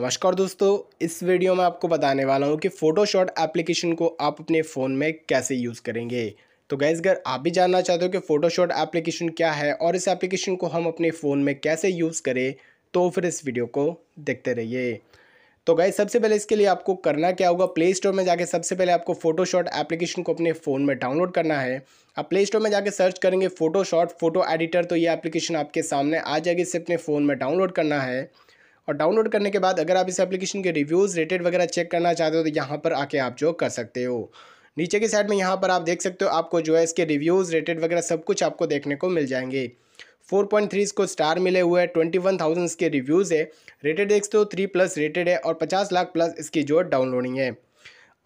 नमस्कार दोस्तों इस वीडियो में आपको बताने वाला हूँ कि फ़ोटोशॉट एप्लीकेशन को आप अपने फ़ोन में कैसे यूज़ करेंगे तो गैस अगर आप भी जानना चाहते हो कि फ़ोटोशॉट एप्लीकेशन क्या है और इस एप्लीकेशन को हम अपने फ़ोन में कैसे यूज़ करें तो फिर इस वीडियो को देखते रहिए तो गैस सबसे पहले इसके लिए आपको करना क्या होगा प्ले स्टोर में जाके सबसे पहले आपको फ़ोटोशॉट एप्लीकेशन को अपने फ़ोन में डाउनलोड करना है आप प्ले स्टोर में जाके सर्च करेंगे फ़ोटोशॉट फ़ोटो एडिटर तो ये एप्लीकेशन आपके सामने आ जाएगी इसे अपने फ़ोन में डाउनलोड करना है और डाउनलोड करने के बाद अगर आप इस एप्लीकेशन के रिव्यूज़ रेटेड वगैरह चेक करना चाहते हो तो यहाँ पर आके आप जो कर सकते हो नीचे के साइड में यहाँ पर आप देख सकते हो आपको जो है इसके रिव्यूज़ रेटेड वगैरह सब कुछ आपको देखने को मिल जाएंगे 4.3 इसको स्टार मिले हुए हैं 21,000 इसके रिव्यूज़ है रेटेड देखते हो थ्री प्लस रेटेड है और 50 लाख प्लस इसकी जो डाउनलोडिंग है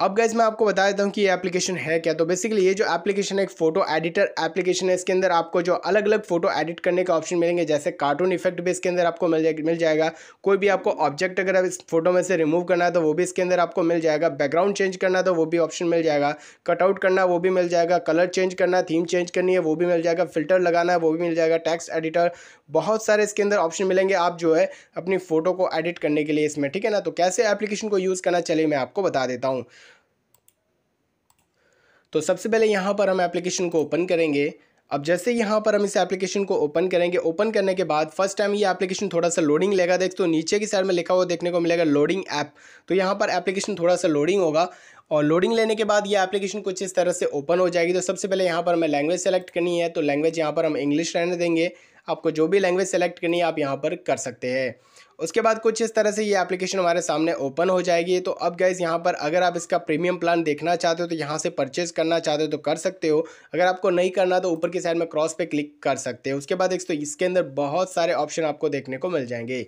अब गैस मैं आपको बता देता हूँ कि ये एप्लीकेशन है क्या तो बेसिकली ये जो एप्लीकेशन है एक फोटो एडिटर एप्लीकेशन है इसके अंदर आपको जो अलग अलग फोटो एडिट करने का ऑप्शन मिलेंगे जैसे कार्टून इफेक्ट भी इसके अंदर आपको मिल जाएगा मिल जाएगा कोई भी आपको ऑब्जेक्ट अगर इस फोटो में से रिमूव करना है तो वो भी इसके अंदर आपको मिल जाएगा बैकग्राउंड चेंज करना है तो वो भी ऑप्शन मिल जाएगा कटआउट करना वो भी मिल जाएगा कलर चेंज करना थीम चेंज करनी है वो भी मिल जाएगा फिल्टर लगाना है वो भी मिल जाएगा टैक्स एडिटर बहुत सारे इसके अंदर ऑप्शन मिलेंगे आप जो है अपनी फ़ोटो को एडिट करने के लिए इसमें ठीक है ना तो कैसे एप्लीकेशन को यूज़ करना चलिए मैं आपको बता देता हूँ तो सबसे पहले यहाँ पर हम एप्लीकेशन को ओपन करेंगे अब जैसे यहाँ पर हम इस एप्लीकेशन को ओपन करेंगे ओपन करने के बाद फर्स्ट टाइम ये एप्लीकेशन थोड़ा सा लोडिंग लेगा देख तो नीचे की साइड में लिखा हुआ देखने को मिलेगा लोडिंग ऐप तो यहाँ पर एप्लीकेशन थोड़ा सा लोडिंग होगा और लोडिंग लेने के बाद ये एप्लीकेशन कुछ इस तरह से ओपन हो जाएगी तो सबसे पहले यहाँ पर हमें लैंग्वेज सेलेक्ट करनी है तो लैंग्वेज यहाँ पर हम इंग्लिश रहने देंगे आपको जो भी लैंग्वेज सेलेक्ट करनी है आप यहाँ पर कर सकते हैं उसके बाद कुछ इस तरह से ये एप्लीकेशन हमारे सामने ओपन हो जाएगी तो अब गैस यहाँ पर अगर आप इसका प्रीमियम प्लान देखना चाहते हो तो यहाँ से परचेज करना चाहते हो तो कर सकते हो अगर आपको नहीं करना तो ऊपर की साइड में क्रॉस पे क्लिक कर सकते हो उसके बाद एक तो इसके अंदर बहुत सारे ऑप्शन आपको देखने को मिल जाएंगे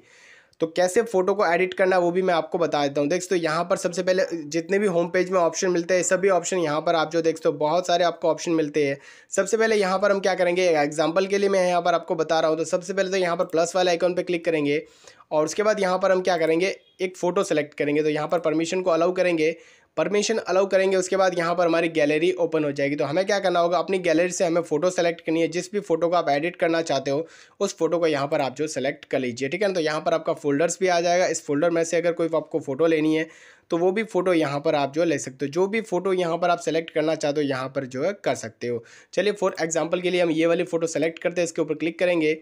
तो कैसे फ़ोटो को एडिट करना वो भी मैं आपको बता देता हूँ देख तो यहाँ पर सबसे पहले जितने भी होम पेज में ऑप्शन मिलते हैं सभी ऑप्शन यहाँ पर आप जो देखते हो तो बहुत सारे आपको ऑप्शन मिलते हैं सबसे पहले यहाँ पर हम क्या करेंगे एग्जाम्पल के लिए मैं यहाँ पर आपको बता रहा हूँ तो सबसे पहले तो यहाँ पर प्लस वाले आइकॉन पर क्लिक करेंगे और उसके बाद यहाँ पर हम क्या करेंगे एक फ़ोटो सेलेक्ट करेंगे तो यहाँ पर परमिशन को अलाउ करेंगे परमिशन अलाउ करेंगे उसके बाद यहाँ पर हमारी गैलरी ओपन हो जाएगी तो हमें क्या करना होगा अपनी गैलरी से हमें फ़ोटो सेलेक्ट करनी है जिस भी फोटो को आप एडिट करना चाहते हो उस फोटो को यहाँ पर आप जो सेलेक्ट कर लीजिए ठीक है ना तो यहाँ पर आपका फोल्डर्स भी आ जाएगा इस फोल्डर में से अगर कोई आपको फ़ोटो लेनी है तो वो भी फ़ोटो यहाँ पर आप जो ले सकते हो जो भी फ़ोटो यहाँ पर आप सेलेक्ट करना चाहते हो यहाँ पर जो है कर सकते हो चलिए फॉर एग्जाम्पल के लिए हम ये वाली फ़ोटो सेलेक्ट करते हैं इसके ऊपर क्लिक करेंगे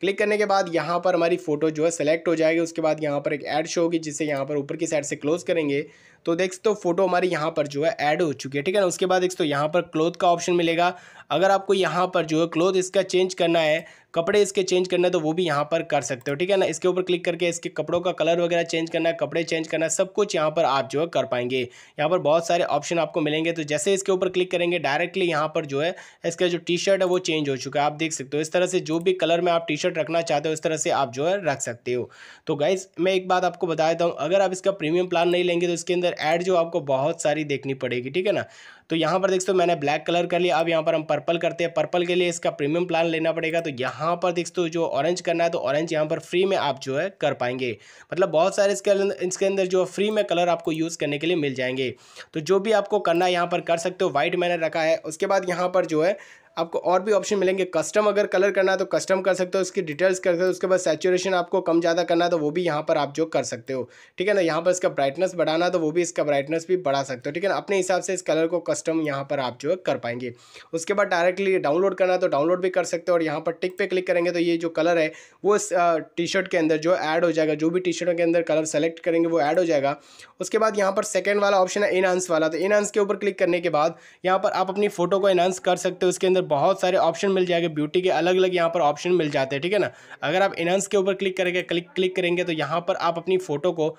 क्लिक करने के बाद यहाँ पर हमारी फ़ोटो जो है सेलेक्ट हो जाएगी उसके बाद यहाँ पर एक ऐड शो होगी जिसे यहाँ पर ऊपर की साइड से क्लोज़ करेंगे तो देख सकते हो फोटो हमारी यहाँ पर जो है ऐड हो चुकी है ठीक है ना उसके बाद देख सकते हो यहाँ पर क्लोथ का ऑप्शन मिलेगा अगर आपको यहाँ पर जो है क्लोथ इसका चेंज करना है कपड़े इसके चेंज करना है तो वो भी यहाँ पर कर सकते हो ठीक है ना इसके ऊपर क्लिक करके इसके कपड़ों का कलर वगैरह चेंज करना है कपड़े चेंज करना है सब कुछ यहाँ पर आप जो है कर पाएंगे यहाँ पर बहुत सारे ऑप्शन आपको मिलेंगे तो जैसे इसके ऊपर क्लिक करेंगे डायरेक्टली यहाँ पर जो है इसका जो टी शर्ट है वो चेंज हो चुका है आप देख सकते हो इस तरह से जो भी कलर में आप टी शर्ट रखना चाहते हो इस तरह से आप जो है रख सकते हो तो गाइज मैं एक बात आपको बता देता हूँ अगर आप इसका प्रीमियम प्लान नहीं लेंगे तो इसके अंदर अंदर ऐड जो आपको बहुत सारी देखनी पड़ेगी ठीक है ना तो यहाँ पर देख सकते हो मैंने ब्लैक कलर कर लिया अब यहाँ पर हम पर्पल करते हैं पर्पल के लिए इसका प्रीमियम प्लान लेना पड़ेगा तो यहाँ पर देख सकते हो जो ऑरेंज करना है तो ऑरेंज यहाँ पर फ्री में आप जो है कर पाएंगे मतलब बहुत सारे इसके इसके अंदर जो फ्री में कलर आपको यूज़ करने के लिए मिल जाएंगे तो जो भी आपको करना है यहाँ पर कर सकते हो वाइट मैंने रखा है उसके बाद यहाँ पर जो है आपको और भी ऑप्शन मिलेंगे कस्टम अगर कलर करना है तो कस्टम कर सकते हो उसकी डिटेल्स कर सकते हो उसके बाद सेचुरेशन आपको कम ज़्यादा करना है तो वो भी यहाँ पर आप जो कर सकते हो ठीक है ना यहाँ पर इसका ब्राइटनेस बढ़ाना तो वो भी इसका ब्राइटनेस भी बढ़ा सकते हो ठीक है ना अपने हिसाब से इस कलर को कस्टम यहाँ पर आप जो कर पाएंगे उसके बाद डायरेक्टली डाउनलोड करना तो डाउनलोड भी कर सकते हो और यहाँ पर टिक पे क्लिक करेंगे तो ये जो कलर है वो इस टी शर्ट के अंदर जो ऐड हो जाएगा जो भी टी शर्टों के अंदर कलर सेलेक्ट करेंगे वो ऐड हो जाएगा उसके बाद यहाँ पर सेकेंड वाला ऑप्शन है इनहांस वाला तो इनहांस के ऊपर क्लिक करने के बाद यहाँ पर आप अपनी फोटो को इनहांस कर सकते हो उसके अंदर बहुत सारे ऑप्शन मिल जाएंगे ब्यूटी के अलग अलग यहाँ पर ऑप्शन मिल जाते हैं ठीक है ना अगर आप इनहस के ऊपर क्लिक करेंगे क्लिक क्लिक करेंगे तो यहाँ पर आप अपनी फ़ोटो को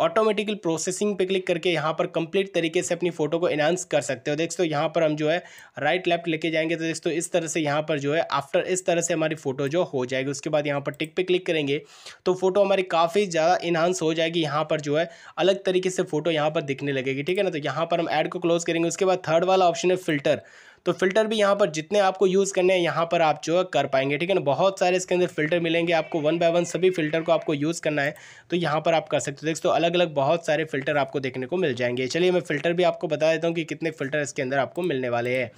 ऑटोमेटिकल प्रोसेसिंग पे क्लिक करके यहाँ पर कंप्लीट तरीके से अपनी फ़ोटो को इनहांस कर सकते हो दोस्तों यहाँ पर हम जो है राइट लेफ्ट लेके जाएंगे तो दोस्तों इस तरह से यहाँ पर जो है आफ्टर इस तरह से हमारी फ़ोटो जो हो जाएगी उसके बाद यहाँ पर टिक पे क्लिक करेंगे तो फोटो हमारी काफ़ी ज़्यादा इनहांस हो जाएगी यहाँ पर जो है अलग तरीके से फ़ोटो यहाँ पर दिखने लगेगी ठीक है ना तो यहाँ पर हम ऐड को क्लोज़ करेंगे उसके बाद थर्ड वाला ऑप्शन है फिल्टर तो फिल्टर भी यहाँ पर जितने आपको यूज़ करने हैं यहाँ पर आप जो है कर पाएंगे ठीक है ना बहुत सारे इसके अंदर फिल्टर मिलेंगे आपको वन बाय वन सभी फिल्टर को आपको यूज़ करना है तो यहाँ पर आप कर सकते हो तो अलग अलग बहुत सारे फिल्टर आपको देखने को मिल जाएंगे चलिए मैं फिल्टर भी आपको बता देता हूँ कि कितने फिल्टर इसके अंदर आपको मिलने वाले हैं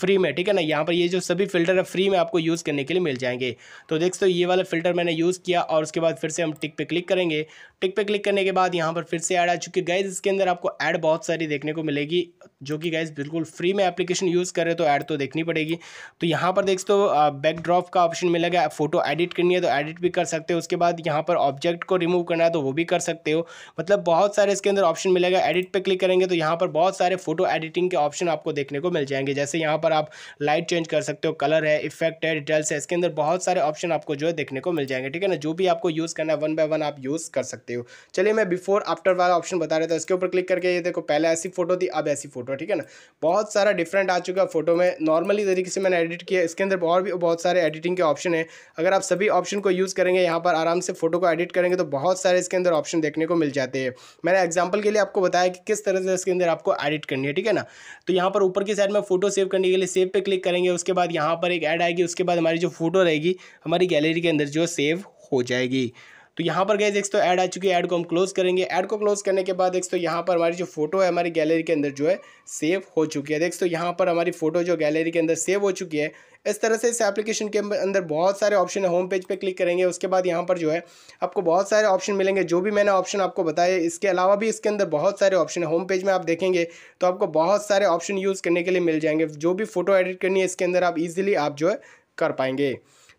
फ्री में ठीक है ना यहाँ पर ये जो सभी फिल्टर है फ्री में आपको यूज़ करने के लिए मिल जाएंगे तो देख सकते तो ये वाला फिल्टर मैंने यूज़ किया और उसके बाद फिर से हम टिक पे क्लिक करेंगे टिक पे क्लिक करने के बाद यहाँ पर फिर से ऐड आ चुकी गाइज इसके अंदर आपको ऐड बहुत सारी देखने को मिलेगी जो कि गाइज बिल्कुल फ्री में एप्लीकेशन यूज़ कर है तो ऐड तो देखनी पड़ेगी तो यहाँ पर सकते हो बैकड्रॉप का ऑप्शन गया फोटो एडिट करनी है तो एडिट भी कर सकते हो उसके बाद यहाँ पर ऑब्जेक्ट को रिमूव करना है तो वो भी कर सकते हो मतलब बहुत सारे इसके अंदर ऑप्शन मिलेगा एडिट पर क्लिक करेंगे तो यहाँ पर बहुत सारे फोटो एडिटिंग के ऑप्शन आपको देखने को मिल जाएंगे जैसे यहाँ पर आप लाइट चेंज कर सकते हो कलर है इफेक्ट है डिटेल्स है इसके अंदर बहुत सारे ऑप्शन आपको जो है देखने को मिल जाएंगे ठीक है ना जो भी आपको यूज़ करना है वन बाय वन आप यूज़ कर सकते हो चलिए मैं बिफोर आफ्टर वाला ऑप्शन बता रहे थे इसके ऊपर क्लिक करके ये देखो पहले ऐसी फोटो थी अब ऐसी फोटो ठीक है ना बहुत सारा डिफरेंट आ चुका है फ़ोटो में नॉर्मली तरीके से मैंने एडिट किया इसके अंदर और भी बहुत सारे एडिटिंग के ऑप्शन हैं अगर आप सभी ऑप्शन को यूज़ करेंगे यहाँ पर आराम से फोटो को एडिट करेंगे तो बहुत सारे इसके अंदर ऑप्शन देखने को मिल जाते हैं मैंने एग्जाम्पल के लिए आपको बताया कि किस तरह से इसके अंदर आपको एडिट करनी है ठीक है ना तो यहाँ पर ऊपर की साइड में फ़ोटो सेव करने के लिए सेव पर क्लिक करेंगे उसके बाद यहाँ पर एक ऐड आएगी उसके बाद हमारी जो फ़ोटो रहेगी हमारी गैलरी के अंदर जो सेव हो जाएगी तो यहाँ पर गए एक तो ऐड आ चुकी है ऐड को हम क्लोज करेंगे ऐड को क्लोज करने के बाद एक तो यहाँ पर हमारी जो फोटो है हमारी गैलरी के अंदर जो है सेव हो चुकी है देख तो यहाँ पर हमारी फोटो जो गैलरी के अंदर सेव हो चुकी है इस तरह से इस एप्लीकेशन के अंदर बहुत सारे ऑप्शन है होम पेज पे क्लिक करेंगे उसके बाद यहाँ पर जो है आपको बहुत सारे ऑप्शन मिलेंगे जो भी मैंने ऑप्शन आपको बताया इसके अलावा भी इसके अंदर बहुत सारे ऑप्शन है होम पेज में आप देखेंगे तो आपको बहुत सारे ऑप्शन यूज़ करने के लिए मिल जाएंगे जो भी फोटो एडिट करनी है इसके अंदर आप ईजिली आप जो है कर पाएंगे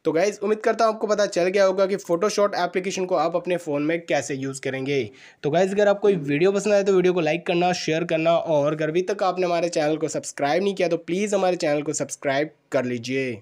तो गाइज़ उम्मीद करता हूँ आपको पता चल गया होगा कि फोटोशॉट एप्लीकेशन को आप अपने फ़ोन में कैसे यूज़ करेंगे तो गाइज़ अगर आपको वीडियो पसंद आए तो वीडियो को लाइक करना शेयर करना और अगर अभी तक आपने हमारे चैनल को सब्सक्राइब नहीं किया तो प्लीज़ हमारे चैनल को सब्सक्राइब कर लीजिए